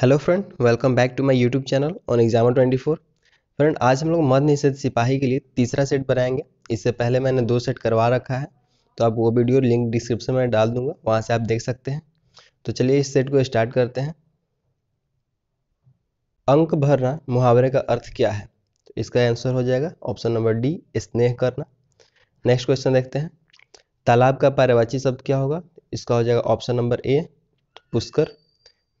Hello friend welcome back to my YouTube channel on Examer 24 friend आज हम लोग मध्य निषेध सिपाही के लिए तीसरा सेट बनाएंगे इससे पहले मैंने दो सेट करवा रखा है तो आप वो वीडियो लिंक डिस्क्रिप्शन में डाल दूंगा वहाँ से आप देख सकते हैं तो चलिए इस सेट को स्टार्ट करते हैं अंक भरना मुहावरे का अर्थ क्या है तो इसका आंसर हो जाएगा ऑप्शन नंबर डी स्नेह करना नेक्स्ट क्वेश्चन देखते हैं तालाब का पारिवाची शब्द क्या होगा इसका हो जाएगा option number A Pushkar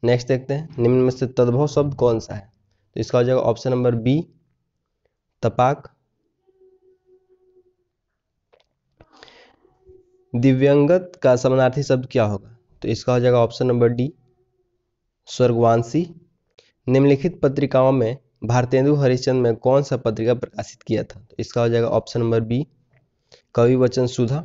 next देखते हैं निम्न में से तद्भव शब्द कौन सा है तो इसका हो जाएगा ऑप्शन नंबर बी तपाक दिव्यंगत का समानार्थी शब्द क्या होगा तो इसका हो जाएगा ऑप्शन नंबर डी स्वर्गवांशी निम्नलिखित पत्रिकाओं में भारतेंदु हरिश्चंद में कौन सा पत्रिका प्रकाशित किया था तो इसका हो जाएगा ऑप्शन नंबर बी कवि वचन सुधा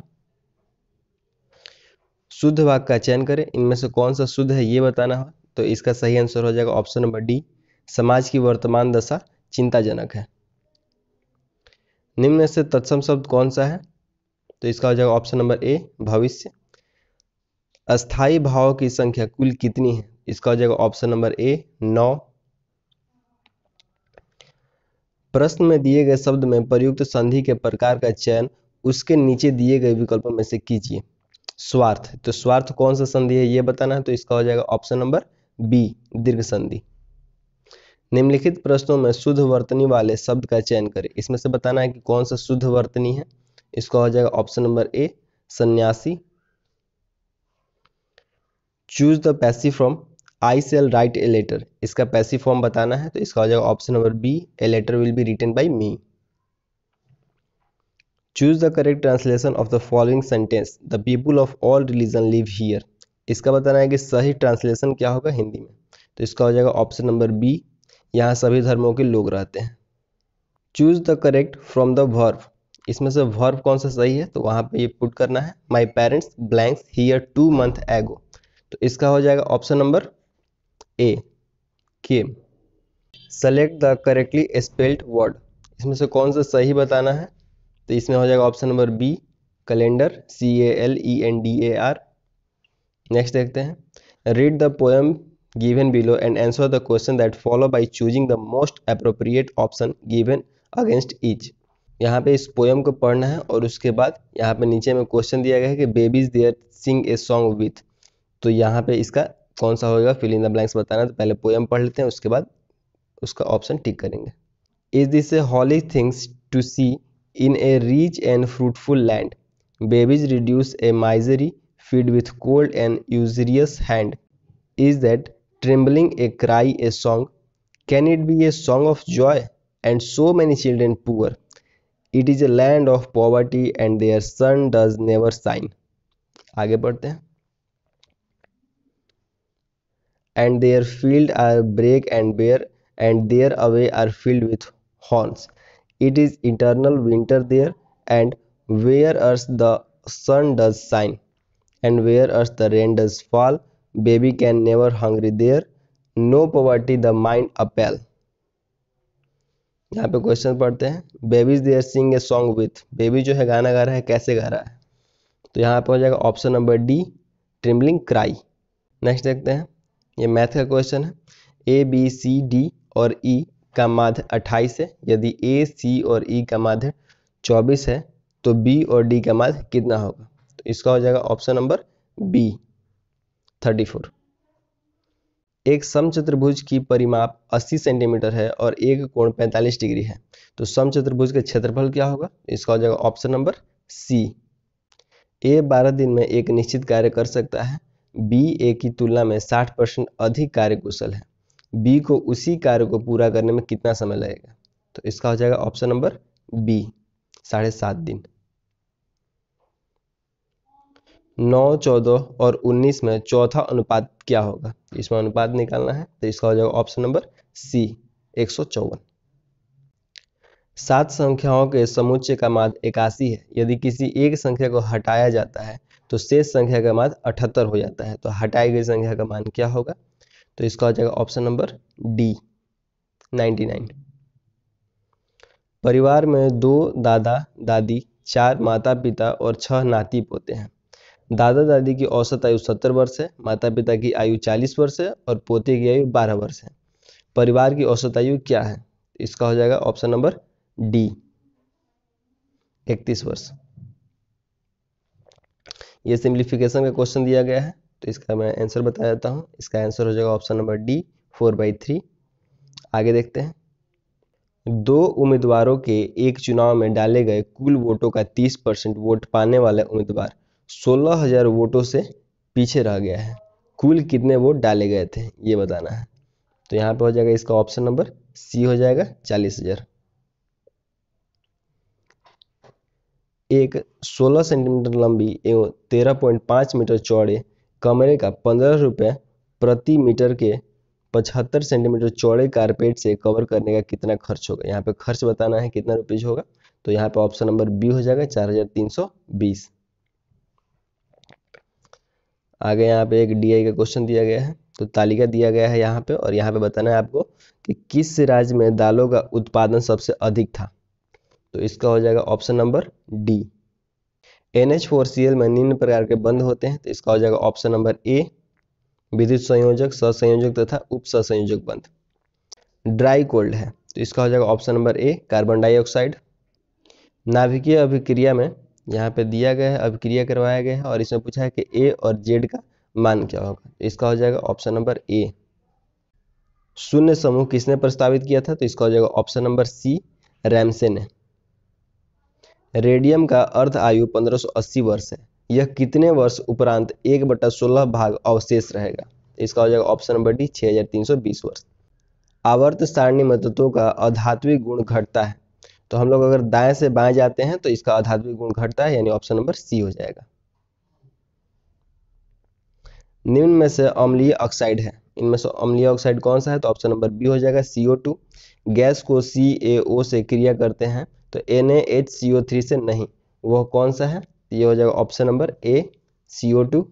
शुद्ध वाक का चयन करें इनमें से कौन सा शुद्ध है ये बताना है तो इसका सही आंसर हो जाएगा ऑप्शन नंबर डी समाज की वर्तमान दशा चिंताजनक है निम्न से तत्सम शब्द कौन सा है तो इसका हो जाएगा ऑप्शन नंबर ए भविष्य अस्थाई भाव की संख्या कुल कितनी है इसका हो जाएगा ऑप्शन नंबर ए नौ प्रश्न में दिए गए शब्द में प्रयुक्त संधि के प्रकार का चयन उसके नीचे दिए गए विकल्पों में से कीजिए स्वार्थ तो स्वार्थ कौन सा संधि है ये बताना है तो इसका हो जाएगा ऑप्शन नंबर बी दीर्घ संधि निम्नलिखित प्रश्नों में शुद्ध वर्तनी वाले शब्द का चयन करें इसमें से बताना है कि कौन सा शुद्ध वर्तनी है इसका हो जाएगा ऑप्शन नंबर ए सन्यासी choose the passive form I shall write a letter इसका पैसिव फॉर्म बताना है तो इसका हो जाएगा option number B a letter will be written by me choose the correct translation of the following sentence the people of all religion live here इसका बताना है कि सही ट्रांसलेशन क्या होगा हिंदी में तो इसका हो जाएगा ऑप्शन नंबर बी यहाँ सभी धर्मों के लोग रहते हैं choose the correct from the verb इसमें से वर्ब कौन सा सही है तो वहाँ पे ये पुट करना है my parents blanks here two month ago तो इसका हो जाएगा ऑप्शन नंबर ए के select the correctly spelled word इसमें से कौन सा सही बताना है तो इसमें हो जाएगा option number B calendar C A L E N D A R next देखते हैं read the poem given below and answer the question that follow by choosing the most appropriate option given against each यहाँ पे इस poem को पढ़ना है और उसके बाद यहाँ पे नीचे में क्वेश्चन दिया गया है कि babies there sing a song with तो यहाँ पे इसका कौन सा होगा फिल इन द ब्लैंक्स बताना तो पहले पोएम पढ़ लेते हैं उसके बाद उसका ऑप्शन टिक करेंगे is this a holy things to see in a rich and fruitful land babies reduce a misery filled with cold and usurious hand? Is that trembling a cry, a song? Can it be a song of joy and so many children poor? It is a land of poverty and their sun does never shine. आगे बढ़ते हैं and their field are bleak and bare and their ways are filled with thorns it is eternal winter there and whereas the sun does and where as the rain does fall baby can never hungry there no poverty the mind appeal यहाँ पे question पढ़ते हैं babies there sing a song with baby जो है गाना गा रहा है कैसे गा रहा है तो यहाँ पे हो जाएगा option number D trembling cry next देखते हैं ये मैथ का क्वेश्चन है ए बी सी डी और ई e का माध्य अट्ठाईस है यदि ए सी और ई e का माध्य चौबीस है तो बी और डी का माध्य कितना होगा तो इसका हो जाएगा option number B thirty four एक समचतुर्भुज की परिमाप 80 सेंटीमीटर है और एक कोण 45 डिग्री है तो समचतुर्भुज का क्षेत्रफल क्या होगा इसका हो जाएगा ऑप्शन नंबर सी ए 12 दिन में एक निश्चित कार्य कर सकता है बी ए की तुलना में 60 परसेंट अधिक कार्य कुशल है बी को उसी कार्य को पूरा करने में कितना समय लगेगा तो इसका हो जाएगा ऑप्शन नंबर बी साढ़े सात दिन नौ चौदह और उन्नीस में चौथा अनुपात क्या होगा तो इसमें अनुपात निकालना है तो इसका हो जाएगा ऑप्शन नंबर सी एक सौ चौवन सात संख्याओं के समुच्चय का माध्य इक्यासी है यदि किसी एक संख्या को हटाया जाता है तो शेष संख्या का माध अठहत्तर हो जाता है तो हटाई गई संख्या का मान क्या होगा तो इसका हो जाएगा ऑप्शन नंबर डी नाइन परिवार में दो दादा दादी चार माता पिता और छह नाती पोते हैं दादा दादी की औसत आयु सत्तर वर्ष है माता पिता की आयु चालीस वर्ष है और पोते की आयु बारह वर्ष है परिवार की औसत आयु क्या है इसका हो जाएगा ऑप्शन नंबर डी इकतीस वर्ष ये सिंप्लीफिकेशन का क्वेश्चन दिया गया है तो इसका मैं आंसर बता देता हूँ इसका आंसर हो जाएगा option number D four by three आगे देखते हैं दो उम्मीदवारों के एक चुनाव में डाले गए कुल वोटों का तीस परसेंट वोट पाने वाले उम्मीदवार सोलह हजार वोटों से पीछे रह गया है कुल कितने वोट डाले गए थे ये बताना है तो यहाँ पे हो जाएगा इसका ऑप्शन नंबर सी हो जाएगा चालीस हजार एक 16 सेंटीमीटर लंबी एवं 13.5 मीटर चौड़े कमरे का पंद्रह रुपये प्रति मीटर के 75 सेंटीमीटर चौड़े कारपेट से कवर करने का कितना खर्च होगा यहाँ पे खर्च बताना है कितना रुपीज होगा तो यहाँ पे ऑप्शन नंबर बी हो जाएगा चार हजार तीन सौ बीस आगे यहाँ पे एक डीआई का क्वेश्चन दिया गया है तो तालिका दिया गया है यहाँ पे और यहाँ पे बताना है आपको कि किस राज्य में दालों का उत्पादन सबसे अधिक था तो इसका हो जाएगा option number D N H four C L में निम्न प्रकार के बंद होते हैं तो इसका हो जाएगा ऑप्शन नंबर ए विद्युत संयोजक ससंयोजक तथा उप ससंयोजक बंद ड्राई कोल्ड है तो इसका हो जाएगा option number A carbon dioxide नाभिकीय अभिक्रिया में यहाँ पे दिया गया है अभिक्रिया करवाया गया है और इसमें पूछा है कि ए और जेड का मान क्या होगा तो इसका हो जाएगा ऑप्शन नंबर ए शून्य समूह किसने प्रस्तावित किया था तो इसका हो जाएगा ऑप्शन नंबर सी रैमसे ने रेडियम का अर्ध आयु 1580 वर्ष है यह कितने वर्ष उपरांत एक बटा सोलह भाग अवशेष रहेगा तो इसका हो जाएगा ऑप्शन नंबर डी 6320 वर्ष आवर्त सारणी में का अधात्विक गुण घटता है तो हम लोग अगर दाएं से बाएं जाते हैं तो इसका आधात्मिक गुण घटता है यानी ऑप्शन नंबर सी हो जाएगा निम्न में से अम्लीय ऑक्साइड है इनमें से अम्लीय ऑक्साइड कौन सा है तो ऑप्शन नंबर बी हो जाएगा CO2 गैस को CaO से क्रिया करते हैं तो NaHCO3 से नहीं वह कौन सा है ये हो जाएगा ऑप्शन नंबर ए CO2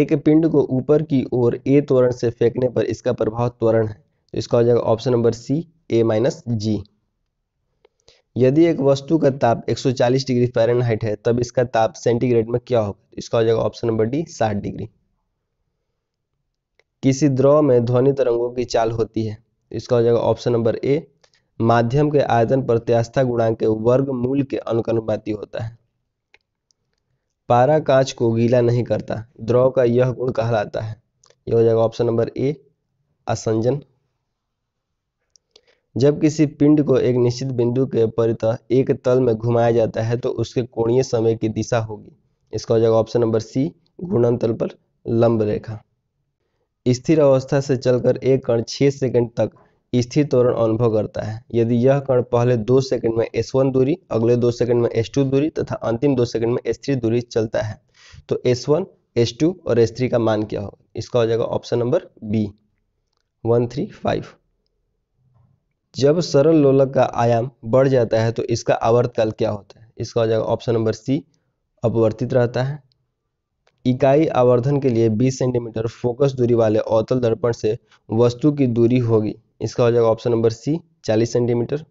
एक पिंड को ऊपर की ओर ए त्वरण से फेंकने पर इसका प्रभाव त्वरण है तो इसका हो जाएगा option number C A minus G यदि एक वस्तु का ताप 140 डिग्री फ़ारेनहाइट है तब इसका ताप सेंटीग्रेड में क्या होगा तो इसका हो जाएगा ऑप्शन नंबर डी 60 डिग्री किसी द्रव में ध्वनि तरंगों की चाल होती है तो इसका हो जाएगा ऑप्शन नंबर ए माध्यम के आयतन प्रत्यास्था गुणांक के वर्ग मूल के अनुकनुपाती होता है पारा कांच को गीला नहीं करता द्रव का यह गुण कहलाता है यह हो जाएगा ऑप्शन नंबर ए असंजन जब किसी पिंड को एक निश्चित बिंदु के परित एक तल में घुमाया जाता है तो उसके कोणीय समय की दिशा होगी इसका हो जाएगा ऑप्शन नंबर सी घूर्णन तल पर लंब रेखा स्थिर अवस्था से चलकर एक कण छः सेकंड तक स्थिर त्वरण अनुभव करता है यदि यह कण पहले दो सेकंड में एस वन दूरी अगले दो सेकंड में एस टू दूरी तथा अंतिम दो सेकंड में एस थ्री दूरी चलता है तो एस वन एस टू और एस थ्री का मान क्या होगा इसका हो जाएगा option number B one three five जब सरल लोलक का आयाम बढ़ जाता है तो इसका आवर्तकाल क्या होता है इसका हो जाएगा ऑप्शन नंबर सी अपवर्तित रहता है इकाई आवर्धन के लिए 20 सेंटीमीटर फोकस दूरी वाले अवतल दर्पण से वस्तु की दूरी होगी इसका हो जाएगा ऑप्शन नंबर सी 40 सेंटीमीटर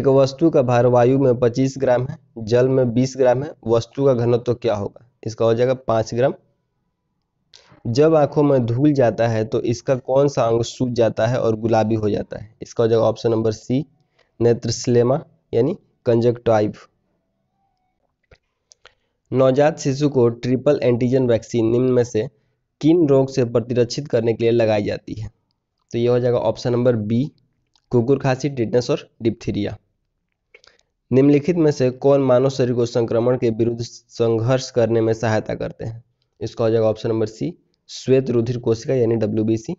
एक वस्तु का भार वायु में 25 ग्राम है जल में 20 ग्राम है वस्तु का घनत्व तो क्या होगा इसका हो जाएगा 5 ग्राम जब आंखों में धूल जाता है तो इसका कौन सा अंग सूज जाता है और गुलाबी हो जाता है इसका हो जाएगा ऑप्शन नंबर सी स्लेमा यानी कंजक्टाइव नवजात शिशु को ट्रिपल एंटीजन वैक्सीन निम्न में से किन रोग से प्रतिरक्षित करने के लिए लगाई जाती है तो यह हो जाएगा ऑप्शन नंबर बी कुकुर खांसी टिटनेस और डिप्थीरिया निम्नलिखित में से कौन मानव शरीर को संक्रमण के विरुद्ध संघर्ष करने में सहायता करते हैं इसका हो जाएगा ऑप्शन नंबर सी श्वेत रुधिर कोशिका यानी डब्ल्यू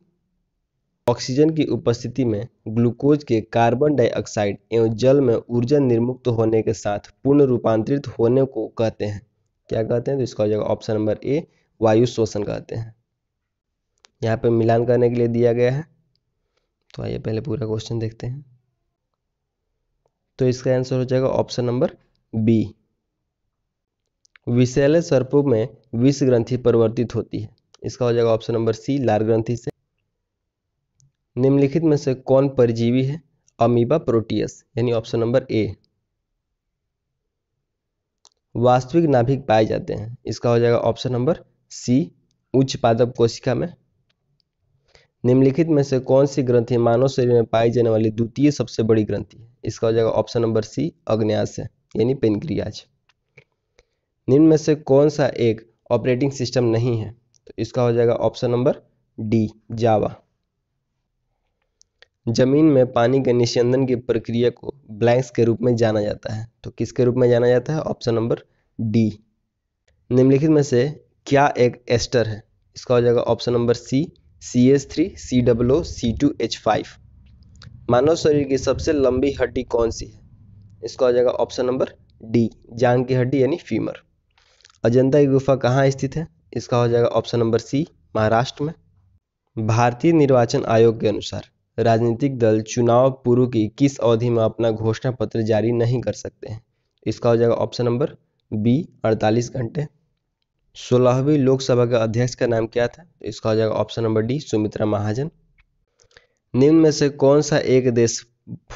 ऑक्सीजन की उपस्थिति में ग्लूकोज के कार्बन डाइऑक्साइड एवं जल में ऊर्जा निर्मुक्त होने के साथ पूर्ण रूपांतरित होने को कहते हैं क्या कहते हैं तो इसका जगह ऑप्शन नंबर ए वायु शोषण कहते हैं यहाँ पे मिलान करने के लिए दिया गया है तो आइए पहले पूरा क्वेश्चन देखते हैं तो इसका आंसर हो जाएगा ऑप्शन नंबर बी विषैले सर्पों में विष ग्रंथि परिवर्तित होती है इसका हो जाएगा ऑप्शन नंबर सी लार ग्रंथी से निम्नलिखित में से कौन परजीवी है अमीबा प्रोटियस यानी ऑप्शन नंबर ए वास्तविक नाभिक पाए जाते हैं इसका हो जाएगा ऑप्शन नंबर सी उच्च पादप कोशिका में निम्नलिखित में से कौन सी ग्रंथि मानव शरीर में पाई जाने वाली द्वितीय सबसे बड़ी ग्रंथि है इसका हो जाएगा ऑप्शन नंबर सी है यानी पेनक्रियाज निम्न में से कौन सा एक ऑपरेटिंग सिस्टम नहीं है तो इसका हो जाएगा ऑप्शन नंबर डी जावा जमीन में पानी के निस्यंदन की प्रक्रिया को ब्लैंक्स के रूप में जाना जाता है तो किसके रूप में जाना जाता है ऑप्शन नंबर डी निम्नलिखित में से क्या एक एस्टर है इसका हो जाएगा option number C C S three C W C two H five मानव शरीर की सबसे लंबी हड्डी कौन सी है इसका हो जाएगा ऑप्शन नंबर डी जांग की हड्डी यानी फीमर अजंता की गुफा कहाँ स्थित है इसका हो जाएगा ऑप्शन नंबर सी महाराष्ट्र में भारतीय निर्वाचन आयोग के अनुसार राजनीतिक दल चुनाव पूर्व की किस अवधि में अपना घोषणा पत्र जारी नहीं कर सकते हैं इसका हो जाएगा ऑप्शन नंबर बी 48 घंटे सोलहवीं लोकसभा के अध्यक्ष का नाम क्या था तो इसका हो जाएगा option number D Sumitra Mahajan निम्न में से कौन सा एक देश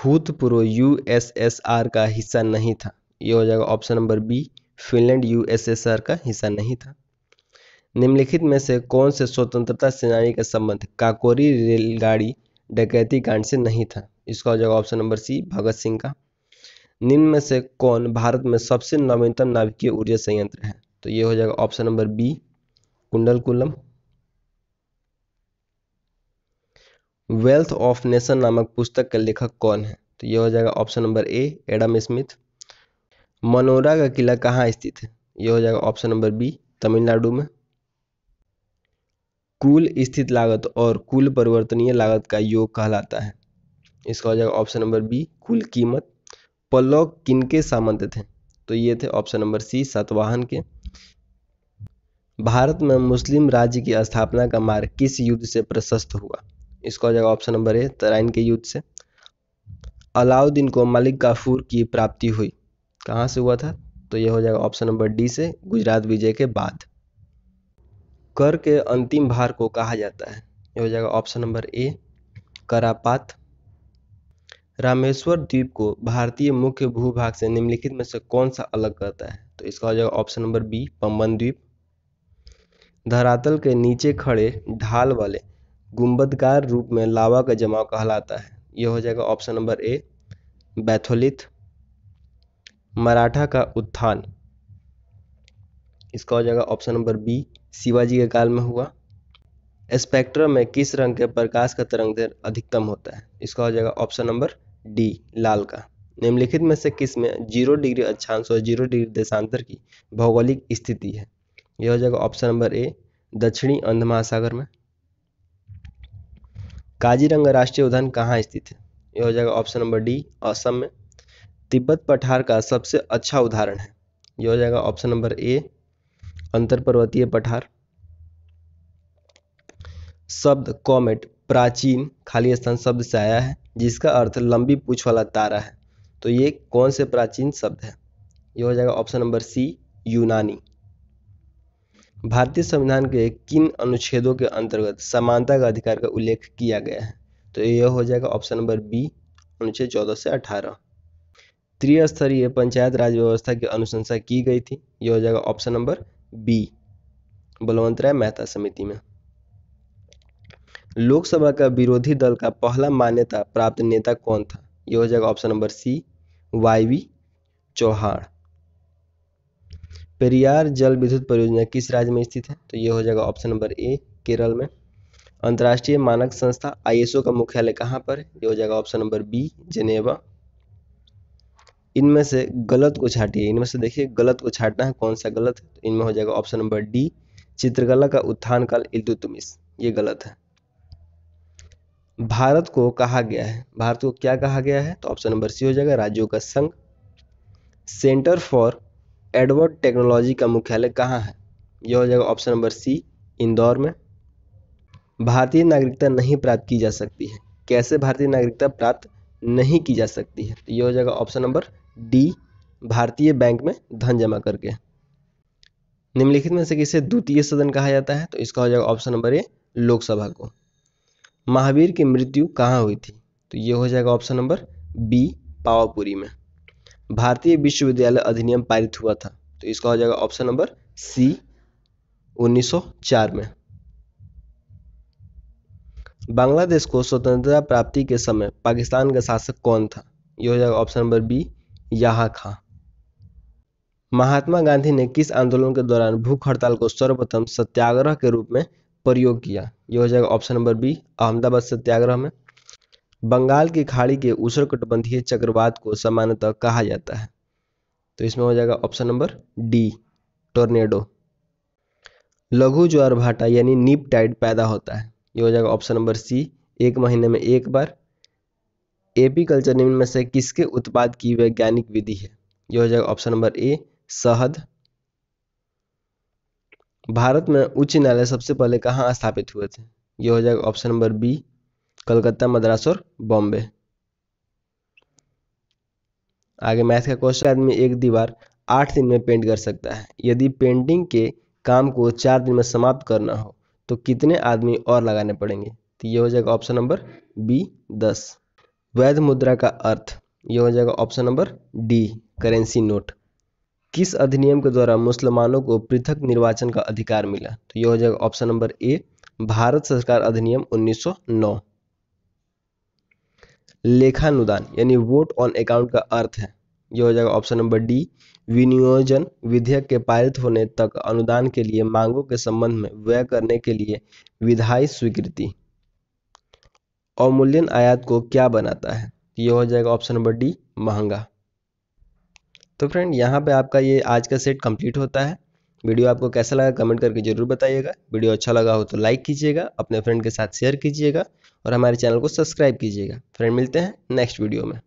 भूतपूर्व यूएसएसआर का हिस्सा नहीं था यह हो जाएगा option number B Finland USSR का हिस्सा नहीं था निम्नलिखित में से कौन से स्वतंत्रता सेनानी का संबंध काकोरी रेलगाड़ी डकैती कांड से नहीं था इसका हो जाएगा option number C Bhagat Singh का निम्न में से कौन भारत में सबसे नवीनतम नाभिकीय ऊर्जा संयंत्र है तो ये हो जाएगा option number B Kudankulam wealth of nation नामक पुस्तक का लेखक कौन है तो यह हो जाएगा option number A Adam Smith Manora का किला कहाँ स्थित है यह हो जाएगा ऑप्शन नंबर बी तमिलनाडु में कुल स्थित लागत और कुल परिवर्तनीय लागत का योग कहलाता है इसका हो जाएगा ऑप्शन नंबर बी कुल कीमत पल्लव किनके सामंत थे तो ये थे ऑप्शन नंबर सी सतवाहन के भारत में मुस्लिम राज्य की स्थापना का मार्ग किस युद्ध से प्रशस्त हुआ इसका हो जाएगा ऑप्शन नंबर ए तराइन के युद्ध से अलाउद्दीन को मलिक काफूर की प्राप्ति हुई कहाँ से हुआ था तो यह हो जाएगा ऑप्शन नंबर डी से गुजरात विजय के बाद कर के अंतिम भार को कहा जाता है यह हो जाएगा ऑप्शन नंबर ए करापात रामेश्वर द्वीप को भारतीय मुख्य भूभाग से निम्नलिखित में से कौन सा अलग करता है तो इसका हो जाएगा ऑप्शन नंबर बी पम्बन द्वीप धरातल के नीचे खड़े ढाल वाले गुंबदकार रूप में लावा का जमाव कहलाता है यह हो जाएगा option number A batholith Maratha का उत्थान इसका हो जाएगा ऑप्शन नंबर बी शिवाजी के काल में हुआ स्पेक्ट्रम में किस रंग के प्रकाश का तरंगदैर्घ्य अधिकतम होता है इसका हो जाएगा ऑप्शन नंबर डी लाल का निम्नलिखित में से किस में जीरो डिग्री अक्षांश और जीरो डिग्री देशांतर की भौगोलिक स्थिति है यह हो जाएगा ऑप्शन नंबर ए दक्षिणी अंध महासागर में काजीरंगा राष्ट्रीय उद्यान कहाँ स्थित है यह हो जाएगा ऑप्शन नंबर डी असम में तिब्बत पठार का सबसे अच्छा उदाहरण है यह हो जाएगा ऑप्शन नंबर ए अंतरपर्वतीय पठार शब्द कॉमेट प्राचीन खाली स्थान शब्द से आया है जिसका अर्थ लंबी पूछ वाला तारा है तो ये कौन से प्राचीन शब्द है यह हो जाएगा ऑप्शन नंबर सी यूनानी भारतीय संविधान के किन अनुच्छेदों के अंतर्गत समानता का अधिकार का उल्लेख किया गया है तो यह हो जाएगा ऑप्शन नंबर बी अनुच्छेद चौदह से अठारह त्रिस्तरीय पंचायत राज व्यवस्था की अनुशंसा की गई थी यह हो जाएगा option number B Balwant Rai Mehta समिति में लोकसभा का विरोधी दल का पहला मान्यता प्राप्त नेता कौन था यह हो जाएगा option number C Y V Chavan Periyar जल विद्युत परियोजना किस राज्य में स्थित है तो यह हो जाएगा ऑप्शन नंबर ए केरल में अंतर्राष्ट्रीय मानक संस्था आईएसओ का मुख्यालय कहां पर यह हो जाएगा ऑप्शन नंबर बी जेनेवा इनमें से गलत को छाटिए इनमें से देखिए गलत को छाटना है कौन सा गलत है तो इनमें हो जाएगा ऑप्शन नंबर डी चित्रकला का उत्थान काल इल्तुतमिश ये गलत है भारत को कहा गया है भारत को क्या कहा गया है तो ऑप्शन नंबर सी हो जाएगा राज्यों का संघ सेंटर फॉर एडवर्ड टेक्नोलॉजी का मुख्यालय कहाँ है यह हो जाएगा ऑप्शन नंबर सी इंदौर में भारतीय नागरिकता नहीं प्राप्त की जा सकती है कैसे भारतीय नागरिकता प्राप्त नहीं की जा सकती है तो यह हो जाएगा ऑप्शन नंबर डी भारतीय बैंक में धन जमा करके निम्नलिखित में से किसे द्वितीय सदन कहा जाता है तो इसका हो जाएगा ऑप्शन नंबर ए लोकसभा को महावीर की मृत्यु कहाँ हुई थी तो ये हो जाएगा ऑप्शन नंबर बी पावापुरी में भारतीय विश्वविद्यालय अधिनियम पारित हुआ था तो इसका हो जाएगा ऑप्शन नंबर सी 1904 में बांग्लादेश को स्वतंत्रता प्राप्ति के समय पाकिस्तान का शासक कौन था यह हो जाएगा ऑप्शन नंबर बी यहाँ खा महात्मा गांधी ने किस आंदोलन के दौरान भूख हड़ताल को सर्वप्रथम सत्याग्रह के रूप में प्रयोग किया यह हो जाएगा option number B Ahmedabad satyagraha में बंगाल की खाड़ी के उष्णकटिबंधीय चक्रवात को सामान्यतः कहा जाता है तो इसमें हो जाएगा ऑप्शन नंबर डी टोर्नेडो लघु ज्वार भाटा यानी नीप टाइड पैदा होता है यह हो जाएगा ऑप्शन नंबर सी एक महीने में एक बार कल्चर निम्न में से किसके उत्पाद की वैज्ञानिक विधि है यह हो जाएगा ऑप्शन नंबर ए शहद भारत में उच्च न्यायालय सबसे पहले कहाँ स्थापित हुए थे यह हो जाएगा option number B Calcutta Madras और बॉम्बे आगे मैथ का क्वेश्चन आदमी एक दीवार आठ दिन में पेंट कर सकता है यदि पेंटिंग के काम को चार दिन में समाप्त करना हो तो कितने आदमी और लगाने पड़ेंगे तो यह हो जाएगा ऑप्शन नंबर बी दस वैध मुद्रा का अर्थ यह हो जाएगा option number D currency note किस अधिनियम के द्वारा मुसलमानों को पृथक निर्वाचन का अधिकार मिला तो यह हो जाएगा ऑप्शन नंबर ए भारत सरकार अधिनियम 1909 लेखानुदान यानी वोट ऑन अकाउंट का अर्थ है यह हो जाएगा ऑप्शन नंबर डी विनियोजन विधेयक के पारित होने तक अनुदान के लिए मांगों के संबंध में व्यय करने के लिए विधायी स्वीकृति अवमूल्यन आयात को क्या बनाता है ये हो जाएगा ऑप्शन नंबर डी महंगा तो फ्रेंड यहाँ पे आपका ये आज का सेट कंप्लीट होता है वीडियो आपको कैसा लगा कमेंट करके जरूर बताइएगा वीडियो अच्छा लगा हो तो लाइक कीजिएगा अपने फ्रेंड के साथ शेयर कीजिएगा और हमारे चैनल को सब्सक्राइब कीजिएगा फ्रेंड मिलते हैं नेक्स्ट वीडियो में